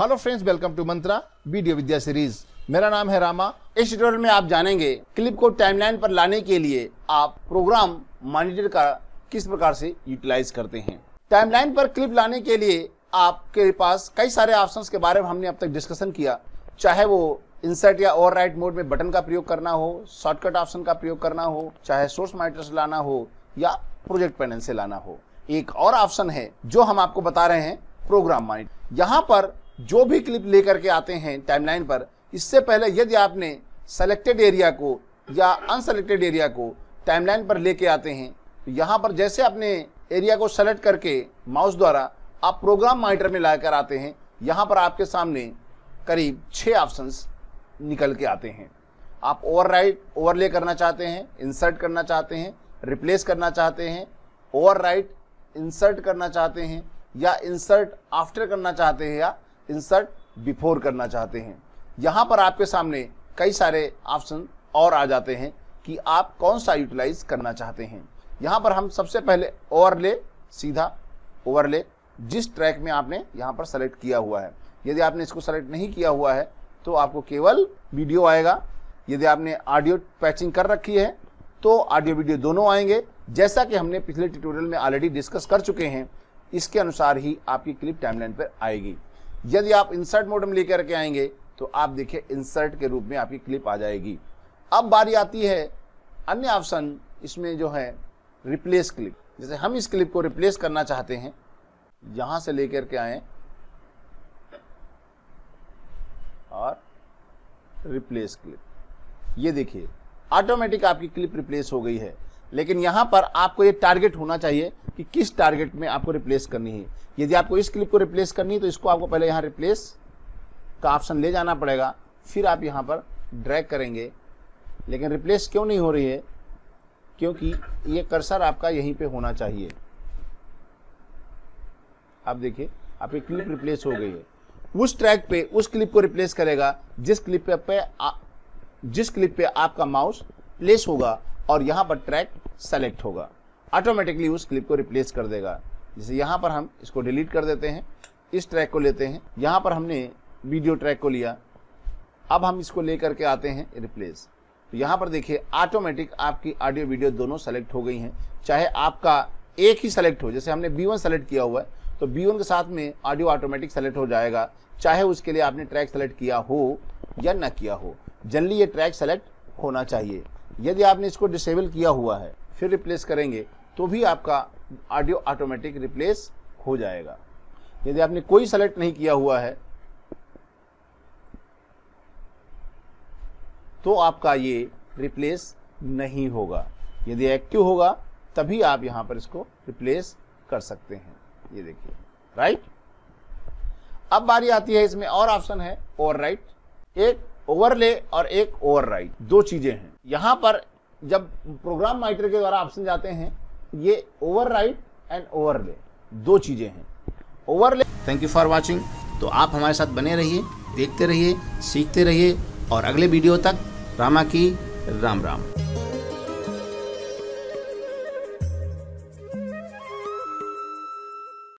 hello friends welcome to Mantra video Vidya series मेरा नाम है रामा इस ट्यूटोरियल में आप जानेंगे क्लिप को टाइमलाइन पर लाने के लिए आप प्रोग्राम मॉनिटर का किस प्रकार से यूटिलाइज करते हैं टाइमलाइन पर क्लिप लाने के लिए आपके पास कई सारे ऑप्शन के बारे में हमने अब तक डिस्कशन किया चाहे वो इंसर्ट या ओवर राइट मोड में बटन का प्रयोग करना हो शॉर्टकट ऑप्शन का प्रयोग करना हो चाहे सोर्स मॉनिटर से लाना हो या प्रोजेक्ट पैनल से लाना हो एक और ऑप्शन है जो हम आपको बता रहे हैं प्रोग्राम मॉनिटर यहाँ पर जो भी क्लिप लेकर के आते हैं टाइमलाइन पर इससे पहले यदि आपने सेलेक्टेड एरिया को या अनसेलेक्टेड एरिया को टाइमलाइन पर लेके आते हैं तो यहाँ पर जैसे आपने एरिया को सेलेक्ट करके माउस द्वारा आप प्रोग्राम मॉनिटर में लाकर आते हैं यहाँ पर आपके सामने करीब छः ऑप्शंस निकल के आते हैं आप ओवरराइट ओवरले करना चाहते हैं इंसर्ट करना चाहते हैं रिप्लेस करना चाहते हैं ओवरराइट इंसर्ट करना चाहते हैं या इंसर्ट आफ्टर करना चाहते हैं या इंसर्ट बिफोर करना चाहते हैं यहाँ पर आपके सामने कई सारे ऑप्शन और आ जाते हैं कि आप कौन सा यूटिलाइज करना चाहते हैं यहाँ पर हम सबसे पहले ओवरले सीधा ओवरले जिस ट्रैक में आपने यहाँ पर सेलेक्ट किया हुआ है यदि आपने इसको सेलेक्ट नहीं किया हुआ है तो आपको केवल वीडियो आएगा यदि आपने ऑडियो पैचिंग कर रखी है तो ऑडियो वीडियो दोनों आएंगे जैसा कि हमने पिछले ट्यूटोरियल में ऑलरेडी डिस्कस कर चुके हैं इसके अनुसार ही आपकी क्लिप टाइमलाइन पर आएगी यदि आप इंसर्ट मोड में लेकर के आएंगे तो आप देखिए इंसर्ट के रूप में आपकी क्लिप आ जाएगी अब बारी आती है अन्य ऑप्शन इसमें जो है रिप्लेस क्लिप जैसे हम इस क्लिप को रिप्लेस करना चाहते हैं यहां से लेकर के आए और रिप्लेस क्लिप ये देखिए ऑटोमेटिक आपकी क्लिप रिप्लेस हो गई है लेकिन यहां पर आपको ये टारगेट होना चाहिए कि किस टारगेट में आपको रिप्लेस करनी है यदि आपको इस क्लिप को रिप्लेस करनी है तो इसको आपको पहले यहां रिप्लेस का ऑप्शन ले जाना पड़ेगा फिर आप यहां पर ड्रैग करेंगे लेकिन रिप्लेस क्यों नहीं हो रही है क्योंकि ये कर्सर आपका यहीं पे होना चाहिए आप देखिए आपकी क्लिप रिप्लेस हो गई है उस ट्रैक पे उस क्लिप को रिप्लेस करेगा जिस क्लिप पे, पे आ, जिस क्लिप पे आपका माउस प्लेस होगा और यहाँ पर ट्रैक सेलेक्ट होगा ऑटोमेटिकली उस क्लिप को रिप्लेस कर देगा जैसे यहाँ पर हम इसको डिलीट कर देते हैं इस ट्रैक को लेते हैं यहाँ पर हमने वीडियो ट्रैक को लिया अब हम इसको लेकर के आते हैं रिप्लेस तो यहाँ पर देखिए ऑटोमेटिक आपकी ऑडियो वीडियो दोनों सेलेक्ट हो गई हैं चाहे आपका एक ही सेलेक्ट हो जैसे हमने बी वन सेलेक्ट किया हुआ है तो बी वन के साथ में ऑडियो ऑटोमेटिक सेलेक्ट हो जाएगा चाहे उसके लिए आपने ट्रैक सेलेक्ट किया हो या ना किया हो जनरली ये ट्रैक सेलेक्ट होना चाहिए यदि आपने इसको डिसेबल किया हुआ है फिर रिप्लेस करेंगे तो भी आपका ऑडियो ऑटोमेटिक रिप्लेस हो जाएगा यदि आपने कोई सेलेक्ट नहीं किया हुआ है तो आपका ये रिप्लेस नहीं होगा यदि एक्टिव होगा तभी आप यहां पर इसको रिप्लेस कर सकते हैं ये देखिए राइट अब बारी आती है इसमें और ऑप्शन है ओवर राइट एक ओवरले और एक ओवरराइड दो चीजें हैं यहाँ पर जब प्रोग्राम माइटर के द्वारा ऑप्शन जाते हैं ये ओवरराइड एंड ओवरले दो चीजें हैं overlay thank you for watching तो आप हमारे साथ बने रहिए देखते रहिए सीखते रहिए और अगले वीडियो तक रामा की राम राम